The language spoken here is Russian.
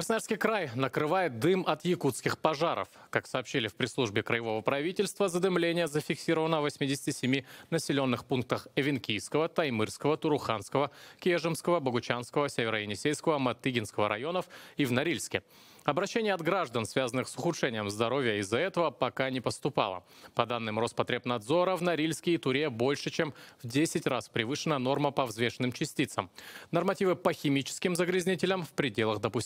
Красноярский край накрывает дым от якутских пожаров. Как сообщили в пресс-службе краевого правительства, задымление зафиксировано в 87 населенных пунктах Эвенкийского, Таймырского, Туруханского, Кежемского, Богучанского, северо Североенисейского, Матыгинского районов и в Норильске. Обращений от граждан, связанных с ухудшением здоровья из-за этого, пока не поступало. По данным Роспотребнадзора, в Норильске и Туре больше, чем в 10 раз превышена норма по взвешенным частицам. Нормативы по химическим загрязнителям в пределах допустимых.